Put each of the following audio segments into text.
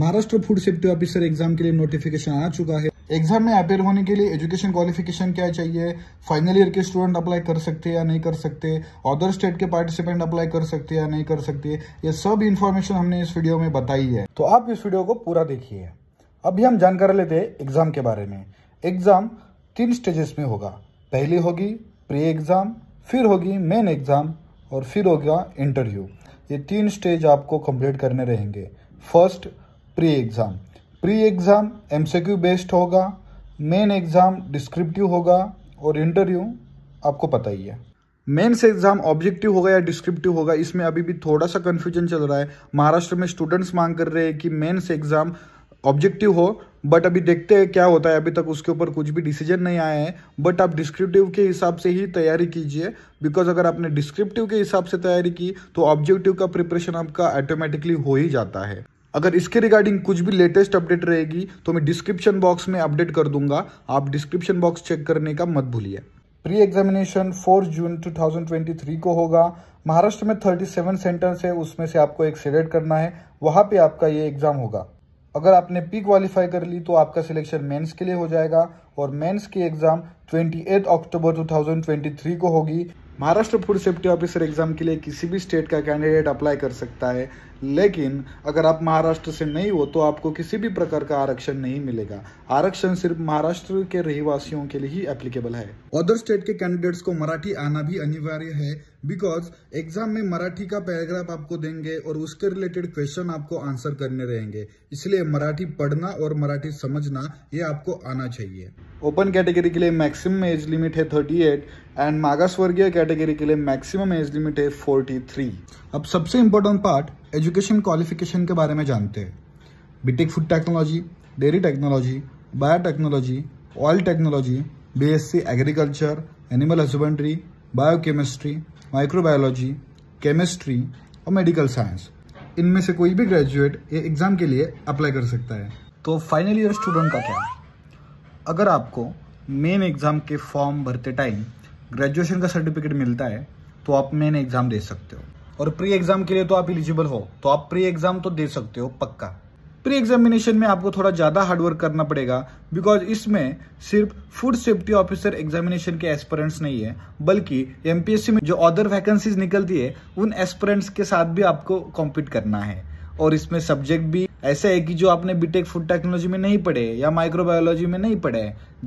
Maharashtra food safety officer exam के लिए notification आ चुका है एग्जाम में अपेयर होने के लिए एजुकेशन क्वालिफिकेशन क्या चाहिए फाइनल ईयर के स्टूडेंट अप्लाई कर सकते या नहीं कर सकते अदर स्टेट के पार्टिसिपेंट अप्लाई कर सकते या नहीं कर सकते ये सब इन्फॉर्मेशन हमने इस वीडियो में बताई है तो आप इस वीडियो को पूरा देखिए अभी हम जानकारी लेते हैं एग्जाम के बारे में एग्जाम तीन स्टेजेस में होगा पहली होगी प्री एग्जाम फिर होगी मेन एग्जाम और फिर होगा इंटरव्यू ये तीन स्टेज आपको कंप्लीट करने रहेंगे first pre exam pre exam MCQ based होगा मेन एग्ज़ाम डिस्क्रिप्टिव होगा और इंटरव्यू आपको पता ही है मेन्स एग्जाम ऑब्जेक्टिव होगा या डिस्क्रिप्टिव होगा इसमें अभी भी थोड़ा सा कन्फ्यूजन चल रहा है महाराष्ट्र में स्टूडेंट्स मांग कर रहे हैं कि मेन्स एग्जाम ऑब्जेक्टिव हो बट अभी देखते हैं क्या होता है अभी तक उसके ऊपर कुछ भी डिसीजन नहीं आया है बट आप डिस्क्रिप्टिव के हिसाब से ही तैयारी कीजिए बिकॉज अगर आपने डिस्क्रिप्टिव के हिसाब से तैयारी की तो ऑब्जेक्टिव का प्रिपरेशन आपका ऑटोमेटिकली हो ही जाता है अगर इसके रिगार्डिंग कुछ भी लेटेस्ट अपडेट रहेगी तो मैं डिस्क्रिप्शन बॉक्स में अपडेट कर दूंगा आप डिस्क्रिप्शन बॉक्स चेक करने का मत भूलिए प्री एग्जामिनेशन 4 जून 2023 को होगा महाराष्ट्र में 37 सेंटर्स है उसमें से आपको एक सिलेक्ट करना है वहां पे आपका ये एग्ज़ाम होगा अगर आपने पी क्वालिफाई कर ली तो आपका सिलेक्शन मेंस के लिए हो जाएगा और मेंस की एग्ज़ाम 28 अक्टूबर 2023 को होगी Maharashtra food safety officer exam के लिए किसी भी स्टेट का कैंडिडेट अप्लाई कर सकता है लेकिन अगर आप महाराष्ट्र से नहीं हो तो आपको किसी भी प्रकार का आरक्षण नहीं मिलेगा आरक्षण सिर्फ महाराष्ट्र के रहवासियों के लिए ही एप्लीकेबल है अदर स्टेट के कैंडिडेट्स को मराठी आना भी अनिवार्य है बिकॉज एग्जाम में मराठी का पैराग्राफ आपको देंगे और उसके रिलेटेड क्वेश्चन आपको आंसर करने रहेंगे इसलिए मराठी पढ़ना और मराठी समझना ये आपको आना चाहिए ओपन कैटेगरी के लिए मैक्सिमम एज लिमिट है 38 एंड मागासवर्गीय कैटेगरी के लिए मैक्सिमम एज लिमिट है 43 अब सबसे इम्पोर्टेंट पार्ट एजुकेशन क्वालिफिकेशन के बारे में जानते हैं BTech food technology dairy technology biotechnology oil technology BSc agriculture animal husbandry biochemistry microbiology chemistry और मेडिकल साइंस इनमें से कोई भी ग्रेजुएट ये एग्ज़ाम के लिए अप्लाई कर सकता है तो फाइनल ईयर स्टूडेंट का क्या अगर आपको मेन एग्ज़ाम के फॉर्म भरते टाइम ग्रेजुएशन का सर्टिफिकेट मिलता है तो आप मेन एग्ज़ाम दे सकते हो और प्री एग्जाम के लिए तो आप इलिजिबल हो तो आप प्री एग्जाम तो दे सकते हो पक्का प्री एग्जामिनेशन में आपको थोड़ा ज़्यादा हार्डवर्क करना पड़ेगा बिकॉज इसमें सिर्फ फूड सेफ्टी ऑफिसर एग्जामिनेशन के एस्पिरेंट्स नहीं है बल्कि एमपीएससी में जो अदर वैकेंसीज निकलती है उन एस्पिरेंट्स के साथ भी आपको कॉम्पीट करना है और इसमें सब्जेक्ट भी ऐसे है कि जो आपने बीटेक फूड टेक्नोलॉजी में नहीं पढ़े या माइक्रोबायोलॉजी में नहीं पढ़े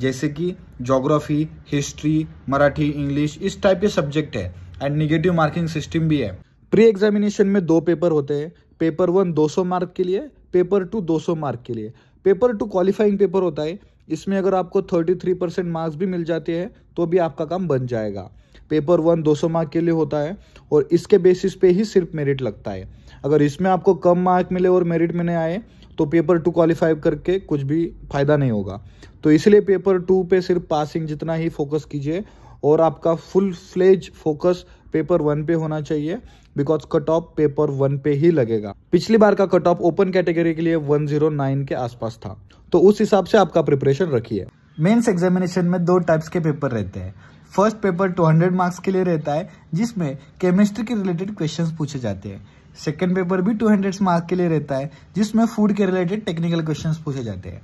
जैसे कि जोग्राफी हिस्ट्री मराठी इंग्लिश इस टाइप के सब्जेक्ट है एंड निगेटिव मार्किंग सिस्टम भी है प्री एग्जामिनेशन में दो पेपर होते हैं पेपर वन 200 मार्क के लिए पेपर टू 200 मार्क के लिए पेपर टू क्वालिफाइंग पेपर होता है इसमें अगर आपको 33 परसेंट मार्क्स भी मिल जाते हैं तो भी आपका काम बन जाएगा पेपर वन 200 मार्क के लिए होता है और इसके बेसिस पे ही सिर्फ मेरिट लगता है अगर इसमें आपको कम मार्क मिले और मेरिट में नहीं आए तो पेपर टू क्वालिफाई करके कुछ भी फायदा नहीं होगा तो इसलिए पेपर टू पे सिर्फ पासिंग जितना ही फोकस कीजिए और आपका full fledge focus paper one पे होना चाहिए because cut off paper one पे ही लगेगा पिछली बार का कट ऑफ ओपन कैटेगरी के लिए 109 के आसपास था तो उस हिसाब से आपका प्रिपरेशन रखिए मेंस एग्जामिनेशन में दो टाइप्स के पेपर रहते हैं फर्स्ट पेपर 200 मार्क्स के लिए रहता है जिसमें केमिस्ट्री के रिलेटेड क्वेश्चंस पूछे जाते हैं सेकंड पेपर भी 200 मार्क्स के लिए रहता है जिसमें फूड के रिलेटेड टेक्निकल क्वेश्चंस पूछे जाते हैं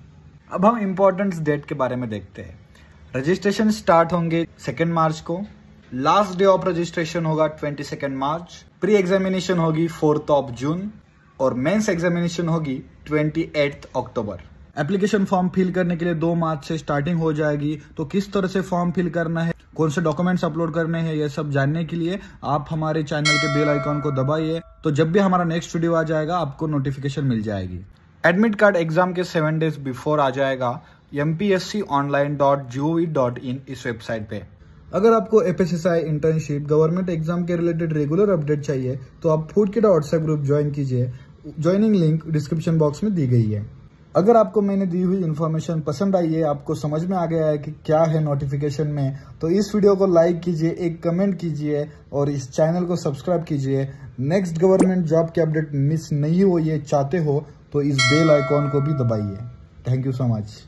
अब हम इम्पोर्टेंट डेट के बारे में देखते हैं रजिस्ट्रेशन स्टार्ट होंगे सेकेंड मार्च को लास्ट डे ऑफ रजिस्ट्रेशन होगा twenty second March pre examination होगी फोर्थ ऑफ जून और मेंस एग्जामिनेशन होगी twenty eight October application form fill करने के लिए दो मार्च से स्टार्टिंग हो जाएगी तो किस तरह से फॉर्म फिल करना है कौन से डॉक्यूमेंट्स अपलोड करने हैं ये सब जानने के लिए आप हमारे चैनल के बेल आइकॉन को दबाइए तो जब भी हमारा नेक्स्ट वीडियो आ जाएगा आपको नोटिफिकेशन मिल जाएगी एडमिट कार्ड एग्जाम के सेवन डेज बिफोर आ जाएगा M P S C online dot G O V dot in इस वेबसाइट पे अगर आपको F S S I internship government exam के रिलेटेड रेगुलर अपडेट चाहिए तो आप फूड के व्हाट्सएप ग्रुप ज्वाइन कीजिए ज्वाइनिंग लिंक डिस्क्रिप्शन बॉक्स में दी गई है अगर आपको मैंने दी हुई इन्फॉर्मेशन पसंद आई है आपको समझ में आ गया है कि क्या है नोटिफिकेशन में तो इस वीडियो को लाइक कीजिए एक कमेंट कीजिए और इस चैनल को सब्सक्राइब कीजिए नेक्स्ट गवर्नमेंट जॉब के अपडेट मिस नहीं हो ये चाहते हो तो इस बेल आइकॉन को भी दबाइए थैंक यू सो मच